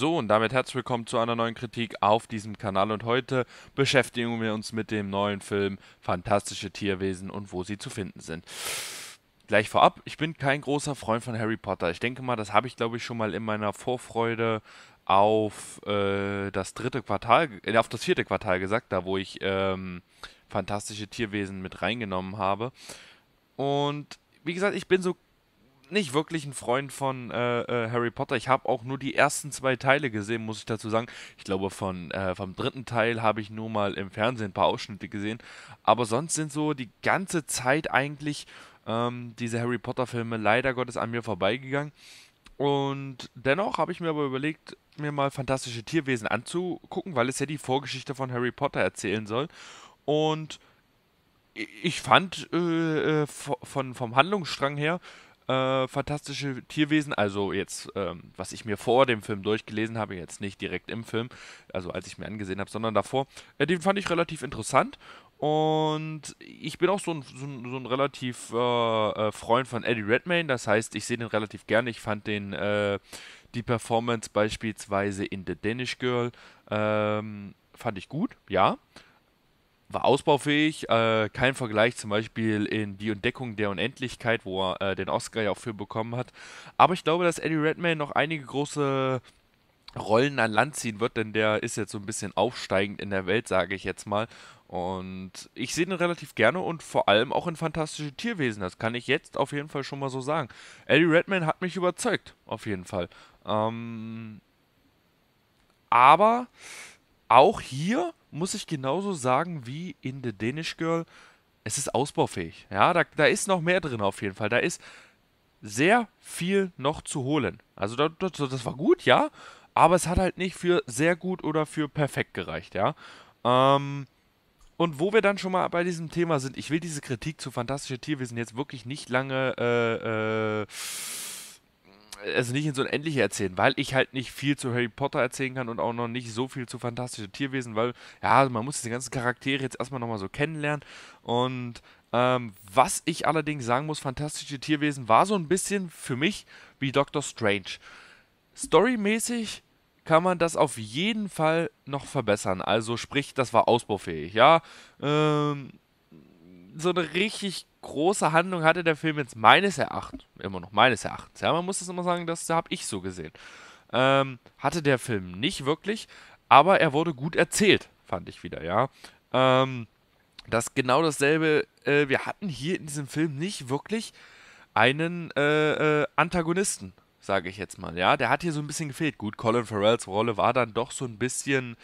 So, und damit herzlich willkommen zu einer neuen Kritik auf diesem Kanal und heute beschäftigen wir uns mit dem neuen Film Fantastische Tierwesen und wo sie zu finden sind. Gleich vorab, ich bin kein großer Freund von Harry Potter. Ich denke mal, das habe ich glaube ich schon mal in meiner Vorfreude auf äh, das dritte Quartal, äh, auf das vierte Quartal gesagt, da wo ich ähm, Fantastische Tierwesen mit reingenommen habe. Und wie gesagt, ich bin so nicht wirklich ein Freund von äh, äh, Harry Potter. Ich habe auch nur die ersten zwei Teile gesehen, muss ich dazu sagen. Ich glaube, von, äh, vom dritten Teil habe ich nur mal im Fernsehen ein paar Ausschnitte gesehen. Aber sonst sind so die ganze Zeit eigentlich ähm, diese Harry Potter-Filme leider Gottes an mir vorbeigegangen. Und dennoch habe ich mir aber überlegt, mir mal fantastische Tierwesen anzugucken, weil es ja die Vorgeschichte von Harry Potter erzählen soll. Und ich fand äh, äh von, vom Handlungsstrang her äh, fantastische Tierwesen, also jetzt, ähm, was ich mir vor dem Film durchgelesen habe, jetzt nicht direkt im Film, also als ich mir angesehen habe, sondern davor, äh, den fand ich relativ interessant und ich bin auch so ein, so ein, so ein relativ äh, äh Freund von Eddie Redmayne. Das heißt, ich sehe den relativ gerne. Ich fand den, äh, die Performance beispielsweise in The Danish Girl, ähm, fand ich gut, ja war ausbaufähig. Äh, kein Vergleich zum Beispiel in Die Entdeckung der Unendlichkeit, wo er äh, den Oscar ja auch für bekommen hat. Aber ich glaube, dass Eddie Redmayne noch einige große Rollen an Land ziehen wird, denn der ist jetzt so ein bisschen aufsteigend in der Welt, sage ich jetzt mal. Und ich sehe den relativ gerne und vor allem auch in fantastische Tierwesen. Das kann ich jetzt auf jeden Fall schon mal so sagen. Eddie Redmayne hat mich überzeugt, auf jeden Fall. Ähm, aber auch hier muss ich genauso sagen wie in The Danish Girl, es ist ausbaufähig. Ja, da, da ist noch mehr drin auf jeden Fall. Da ist sehr viel noch zu holen. Also das, das, das war gut, ja, aber es hat halt nicht für sehr gut oder für perfekt gereicht, ja. Ähm, und wo wir dann schon mal bei diesem Thema sind, ich will diese Kritik zu Fantastische Tierwesen jetzt wirklich nicht lange äh, äh, also nicht in so ein endliches erzählen, weil ich halt nicht viel zu Harry Potter erzählen kann und auch noch nicht so viel zu fantastische Tierwesen, weil ja, man muss diese ganzen Charaktere jetzt erstmal nochmal so kennenlernen und ähm, was ich allerdings sagen muss, fantastische Tierwesen war so ein bisschen für mich wie Doctor Strange. Storymäßig kann man das auf jeden Fall noch verbessern. Also sprich, das war ausbaufähig. Ja, ähm, so eine richtig große Handlung hatte der Film jetzt meines Erachtens, immer noch meines Erachtens, ja, man muss das immer sagen, das habe ich so gesehen, ähm, hatte der Film nicht wirklich, aber er wurde gut erzählt, fand ich wieder, ja. Ähm, das genau dasselbe, äh, wir hatten hier in diesem Film nicht wirklich einen äh, äh, Antagonisten, sage ich jetzt mal. Ja, der hat hier so ein bisschen gefehlt. Gut, Colin Farrells Rolle war dann doch so ein bisschen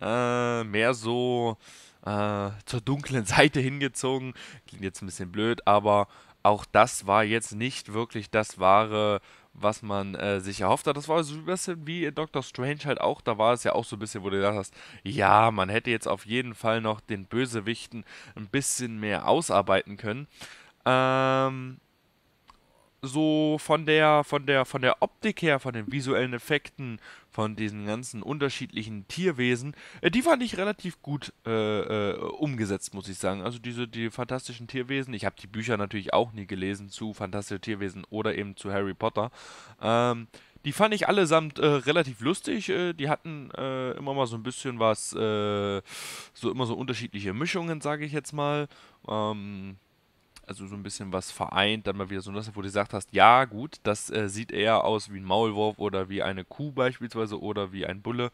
äh, mehr so äh, zur dunklen Seite hingezogen. Klingt jetzt ein bisschen blöd, aber auch das war jetzt nicht wirklich das wahre, was man äh, sich erhofft hat. Das war so ein bisschen wie in Doctor Strange halt auch. Da war es ja auch so ein bisschen, wo du gedacht hast, ja, man hätte jetzt auf jeden Fall noch den Bösewichten ein bisschen mehr ausarbeiten können. Ähm, so von der, von der, von der Optik her, von den visuellen Effekten, von diesen ganzen unterschiedlichen Tierwesen, äh, die fand ich relativ gut äh, äh, umgesetzt, muss ich sagen. Also diese, die fantastischen Tierwesen, ich habe die Bücher natürlich auch nie gelesen zu Fantastische Tierwesen oder eben zu Harry Potter. Ähm, die fand ich allesamt äh, relativ lustig. Äh, die hatten äh, immer mal so ein bisschen was, äh, so immer so unterschiedliche Mischungen, sage ich jetzt mal. Ähm, also so ein bisschen was vereint, dann mal wieder so ein wo du gesagt hast, ja gut, das äh, sieht eher aus wie ein Maulwurf oder wie eine Kuh beispielsweise oder wie ein Bulle,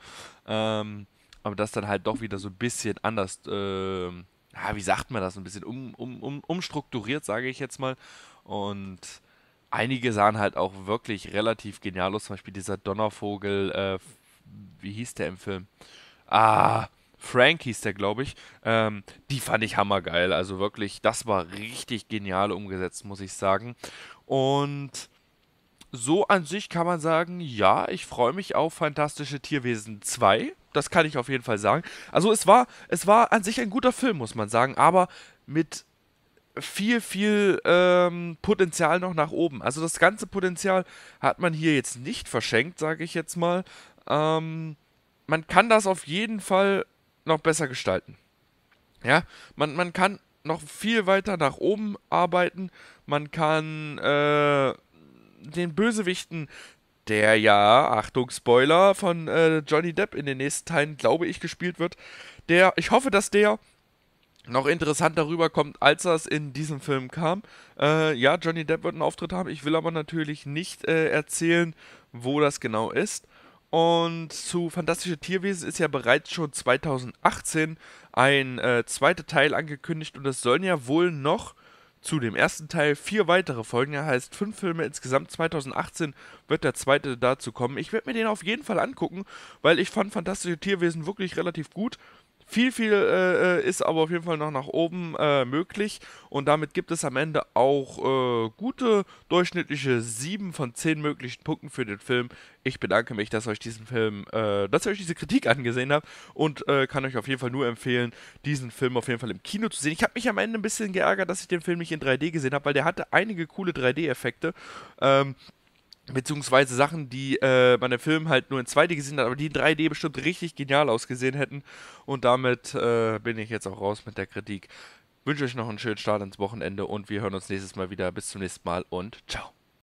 ähm, aber das dann halt doch wieder so ein bisschen anders, äh, ja, wie sagt man das, ein bisschen um, um, um, umstrukturiert, sage ich jetzt mal und einige sahen halt auch wirklich relativ genial aus, zum Beispiel dieser Donnervogel, äh, wie hieß der im Film? Ah, Frank hieß der, glaube ich. Ähm, die fand ich hammergeil. Also wirklich, das war richtig genial umgesetzt, muss ich sagen. Und so an sich kann man sagen, ja, ich freue mich auf Fantastische Tierwesen 2. Das kann ich auf jeden Fall sagen. Also es war, es war an sich ein guter Film, muss man sagen, aber mit viel, viel ähm, Potenzial noch nach oben. Also das ganze Potenzial hat man hier jetzt nicht verschenkt, sage ich jetzt mal. Ähm, man kann das auf jeden Fall noch besser gestalten. Ja, man, man kann noch viel weiter nach oben arbeiten. Man kann äh, den Bösewichten, der ja, Achtung, Spoiler, von äh, Johnny Depp in den nächsten Teilen, glaube ich, gespielt wird. Der, ich hoffe, dass der noch interessanter rüberkommt, als er es in diesem Film kam. Äh, ja, Johnny Depp wird einen Auftritt haben. Ich will aber natürlich nicht äh, erzählen, wo das genau ist. Und zu Fantastische Tierwesen ist ja bereits schon 2018 ein äh, zweiter Teil angekündigt und es sollen ja wohl noch zu dem ersten Teil vier weitere Folgen. er heißt, fünf Filme insgesamt. 2018 wird der zweite dazu kommen. Ich werde mir den auf jeden Fall angucken, weil ich fand Fantastische Tierwesen wirklich relativ gut. Viel, viel äh, ist aber auf jeden Fall noch nach oben äh, möglich. Und damit gibt es am Ende auch äh, gute durchschnittliche 7 von 10 möglichen Punkten für den Film. Ich bedanke mich, dass euch diesen Film, äh, dass ihr euch diese Kritik angesehen habt und äh, kann euch auf jeden Fall nur empfehlen, diesen Film auf jeden Fall im Kino zu sehen. Ich habe mich am Ende ein bisschen geärgert, dass ich den Film nicht in 3D gesehen habe, weil der hatte einige coole 3D-Effekte. Ähm, beziehungsweise Sachen, die äh, man im Film halt nur in 2D gesehen hat, aber die in 3D bestimmt richtig genial ausgesehen hätten. Und damit äh, bin ich jetzt auch raus mit der Kritik. Wünsche euch noch einen schönen Start ins Wochenende und wir hören uns nächstes Mal wieder. Bis zum nächsten Mal und ciao.